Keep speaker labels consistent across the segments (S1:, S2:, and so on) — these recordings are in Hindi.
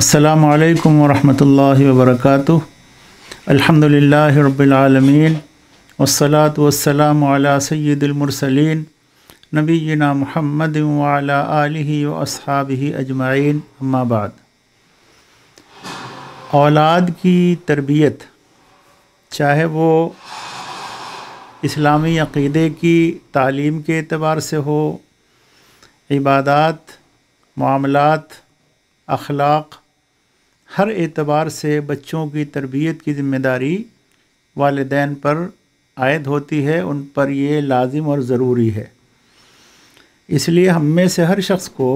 S1: अस्सलाम वालेकुम वरहमतुल्लाहि वबरकातुह अल्हम्दुलिल्लाहि रब्बिल आलमीन वस्सलातु वस्सलाम अला सय्यिदिल मुरसलीन नबीना मुहम्मद व अला व अजमाइन अम्मा बाद औलाद की तरबियत चाहे वो इस्लामी अक़ीदे की तालीम के अतबार से हो इबादत मामलात अखलाक हर एतबार से बच्चों की तरबियत की जिम्मेदारी वालदान पर आयद होती है उन पर ये लाजिम और ज़रूरी है इसलिए हम में से हर शख्स को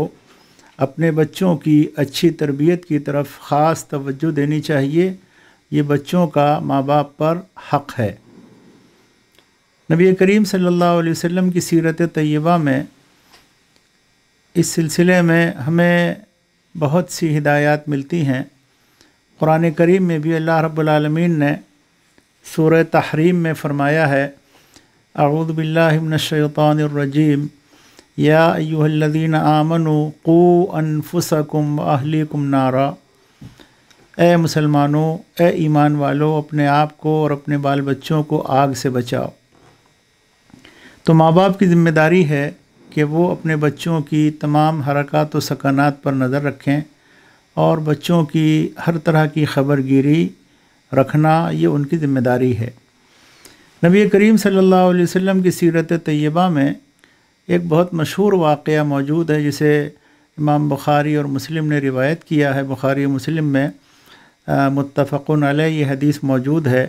S1: अपने बच्चों की अच्छी तरबियत की तरफ ख़ास तवज्जो देनी चाहिए ये बच्चों का माँ बाप पर हक़ है नबी करीम सल्लल्लाहु अलैहि वसल्लम की सीरत तय्यबा में इस सिलसिले में हमें बहुत सी हिदायत मिलती हैं कुरान करीम में भी अल्लाह रब्लमीन ने सूर तहरीम में फ़रमाया है अऊदबिल्लाशैतरजीम या यूहल्लिन आमन कोफुसकुम अनफुसकुम अहलिकुम नारा ए मुसलमानों ए ईमान वालों अपने आप को और अपने बाल बच्चों को आग से बचाओ तो माँ बाप की ज़िम्मेदारी है कि वो अपने बच्चों की तमाम हरकत व सकनात पर नज़र रखें और बच्चों की हर तरह की खबरगिरी रखना ये उनकी ज़िम्मेदारी है नबी करीम सल्लल्लाहु अलैहि वसल्लम की सीरत तय्यबा में एक बहुत मशहूर वाक़ मौजूद है जिसे इमाम बुखारी और मुस्लिम ने रिवायत किया है बुखारी मुस्लिम में मुतफ़न ये हदीस मौजूद है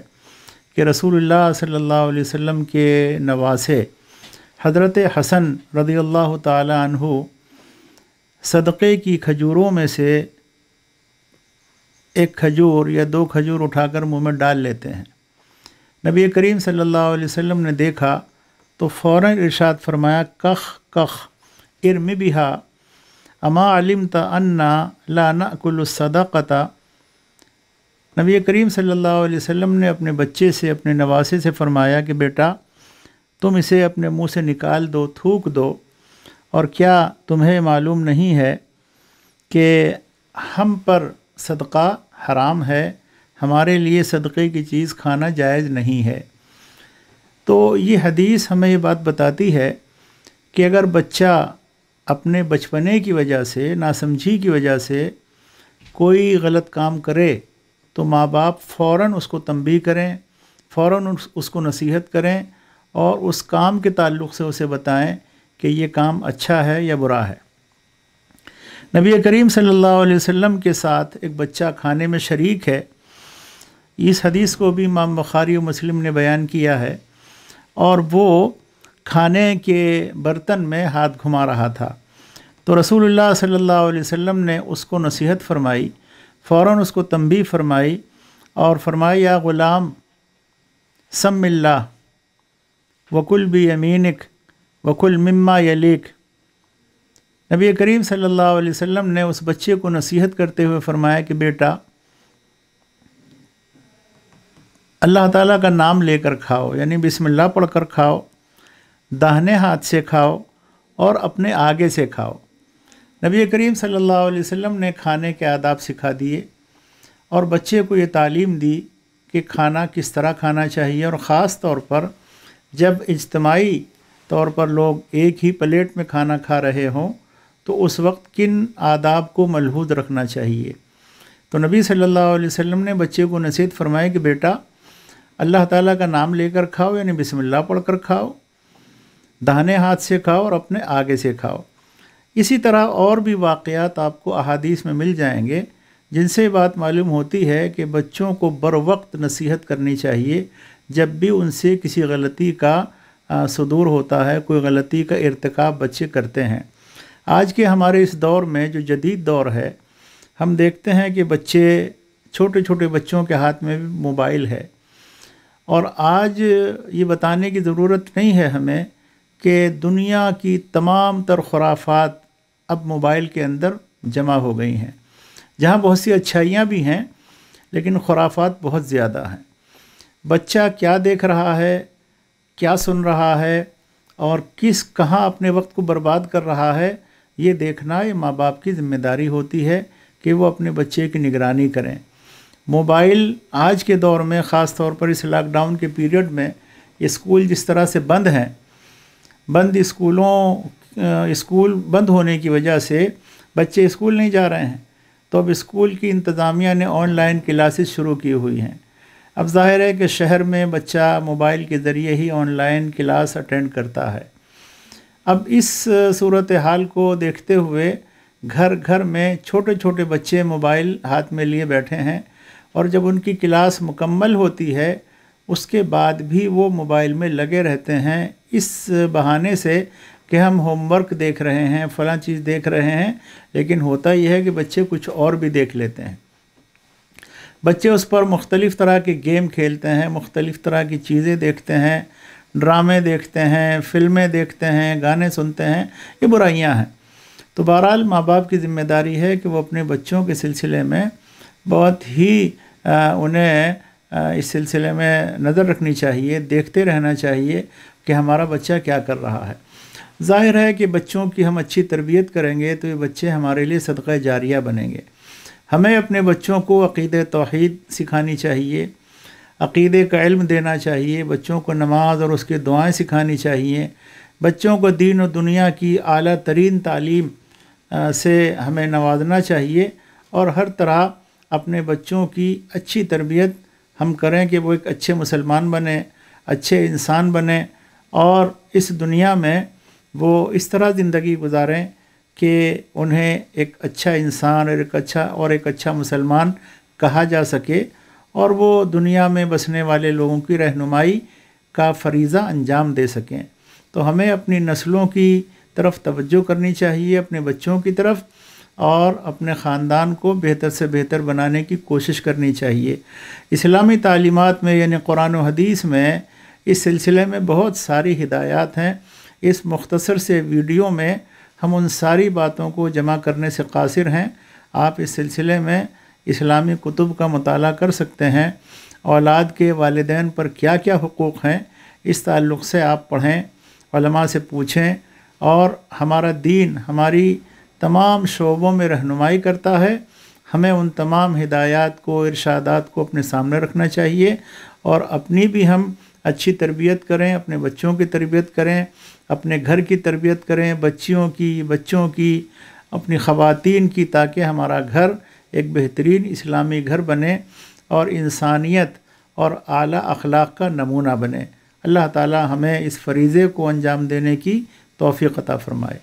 S1: कि रसूलुल्लाह सल्लल्लाहु अलैहि वसल्लम के नवासे हज़रत हसन रदी अल्लाह तहु सदक़े की खजूरों में से एक खजूर या दो खजूर उठाकर मुंह में डाल लेते हैं नबी करीम सल्लल्लाहु अलैहि वसल्लम ने देखा तो फ़ौर इरशाद फरमाया कख कख इर्म बिहा अमा आलिम लाना अन्ना लानाकुलसदाक़ता नबी करीम सल्लल्लाहु अलैहि वसल्लम ने अपने बच्चे से अपने नवासे से फरमाया कि बेटा तुम इसे अपने मुँह से निकाल दो थूक दो और क्या तुम्हें मालूम नहीं है कि हम पर सदका हराम है हमारे लिए सदक़े की चीज़ खाना जायज़ नहीं है तो ये हदीस हमें ये बात बताती है कि अगर बच्चा अपने बचपने की वजह से नासमझी की वजह से कोई गलत काम करे तो माँ बाप फ़ौर उसको तंबी करें फ़ौर उस, उसको नसीहत करें और उस काम के ताल्लुक़ से उसे बताएं कि ये काम अच्छा है या बुरा है नबी करीम सल्लल्लाहु अलैहि वसल्लम के साथ एक बच्चा खाने में शरीक है इस हदीस को भी इमाम बखारी मुस्लिम ने बयान किया है और वो खाने के बर्तन में हाथ घुमा रहा था तो रसूलुल्लाह सल्लल्लाहु अलैहि वसल्लम ने उसको नसीहत फरमाई फ़ौर उसको तंबी फरमाई और फरमाई या ग़ुलाम सम्मिल्ला वकुल बी यमीनक वकुल मम्मा यलीक नबी करीम सल्लल्लाहु अलैहि वसल्लम ने उस बच्चे को नसीहत करते हुए फरमाया कि बेटा अल्लाह ताला का नाम लेकर खाओ यानी बिस्मिल्लाह पढ़कर खाओ दाहने हाथ से खाओ और अपने आगे से खाओ नबी करीम सल्लल्लाहु अलैहि वसल्लम ने खाने के आदाब सिखा दिए और बच्चे को ये तालीम दी कि खाना किस तरह खाना चाहिए और ख़ास तौर पर जब इज्तमाही तौर पर लोग एक ही प्लेट में खाना खा रहे हों तो उस वक्त किन आदाब को मलहूद रखना चाहिए तो नबी सल्लल्लाहु अलैहि वसल्लम ने बच्चे को नसीहत फरमाया कि बेटा अल्लाह ताला का नाम लेकर खाओ यानी बिस्मिल्लाह पढ़कर खाओ दाहने हाथ से खाओ और अपने आगे से खाओ इसी तरह और भी वाक़ात आपको अहादीस में मिल जाएंगे जिनसे बात मालूम होती है कि बच्चों को बर वक्त नसीहत करनी चाहिए जब भी उनसे किसी गलती का सदूर होता है कोई गलती का इरतकब बच्चे करते हैं आज के हमारे इस दौर में जो जदीद दौर है हम देखते हैं कि बच्चे छोटे छोटे बच्चों के हाथ में भी मोबाइल है और आज ये बताने की ज़रूरत नहीं है हमें कि दुनिया की तमाम तर खुराफात अब मोबाइल के अंदर जमा हो गई हैं जहाँ बहुत सी अच्छाइयाँ भी हैं लेकिन खुराफात बहुत ज़्यादा हैं बच्चा क्या देख रहा है क्या सुन रहा है और किस कहाँ अपने वक्त को बर्बाद कर रहा है ये देखना ये माँ बाप की जिम्मेदारी होती है कि वो अपने बच्चे की निगरानी करें मोबाइल आज के दौर में ख़ास तौर पर इस लॉकडाउन के पीरियड में स्कूल जिस तरह से बंद हैं बंद स्कूलों स्कूल बंद होने की वजह से बच्चे स्कूल नहीं जा रहे हैं तो अब स्कूल की इंतज़ामिया ने ऑनलाइन क्लासेस शुरू की हुई हैं अब जाहिर है कि शहर में बच्चा मोबाइल के ज़रिए ही ऑनलाइन क्लास अटेंड करता है अब इस सूरत हाल को देखते हुए घर घर में छोटे छोटे बच्चे मोबाइल हाथ में लिए बैठे हैं और जब उनकी क्लास मुकम्मल होती है उसके बाद भी वो मोबाइल में लगे रहते हैं इस बहाने से कि हम होमवर्क देख रहे हैं फला चीज़ देख रहे हैं लेकिन होता यह है कि बच्चे कुछ और भी देख लेते हैं बच्चे उस पर मुख्तलिफ़ तरह के गेम खेलते हैं मुख्तलिफ़ तरह की चीज़ें देखते हैं ड्रामे देखते हैं फिल्में देखते हैं गाने सुनते हैं ये बुराइयां हैं तो बहरहाल माँ बाप की जिम्मेदारी है कि वो अपने बच्चों के सिलसिले में बहुत ही आ, उन्हें आ, इस सिलसिले में नज़र रखनी चाहिए देखते रहना चाहिए कि हमारा बच्चा क्या कर रहा है जाहिर है कि बच्चों की हम अच्छी तरबियत करेंगे तो ये बच्चे हमारे लिए सदक़ जारिया बनेंगे हमें अपने बच्चों को अकीद तोहद सिखानी चाहिए अकीदे का इल्म देना चाहिए बच्चों को नमाज और उसकी दुआएं सिखानी चाहिए बच्चों को दीन और दुनिया की अली तरीन तालीम से हमें नवाजना चाहिए और हर तरह अपने बच्चों की अच्छी तरबियत हम करें कि वो एक अच्छे मुसलमान बने अच्छे इंसान बने और इस दुनिया में वो इस तरह ज़िंदगी गुजारें कि उन्हें एक अच्छा इंसान और एक अच्छा और एक अच्छा मुसलमान कहा जा सके और वो दुनिया में बसने वाले लोगों की रहनुमाई का फरीज़ा अंजाम दे सकें तो हमें अपनी नस्लों की तरफ तवज्जो करनी चाहिए अपने बच्चों की तरफ और अपने ख़ानदान को बेहतर से बेहतर बनाने की कोशिश करनी चाहिए इस्लामी तालीमत में यानी कुरान हदीस में इस सिलसिले में बहुत सारी हिदायत हैं इस मुख्तसर से वीडियो में हम उन सारी बातों को जमा करने से कासिर हैं आप इस सिलसिले में इस्लामी कुतुब का मताल कर सकते हैं औलाद के वालदान पर क्या क्या हकूक़ हैं इस ताल्लुक़ से आप पढ़ें से पूछें और हमारा दीन हमारी तमाम शोबों में रहनुमाई करता है हमें उन तमाम हिदायत को इरशादात को अपने सामने रखना चाहिए और अपनी भी हम अच्छी तरबियत करें अपने बच्चों की तरबियत करें अपने घर की तरबियत करें बच्चियों की बच्चों की अपनी ख़वान की ताकि हमारा घर एक बेहतरीन इस्लामी घर बने और इंसानियत और आला अखलाक का नमूना बने अल्लाह ताला हमें इस फरीज़े को अंजाम देने की तोफ़ी अता फ़रमाए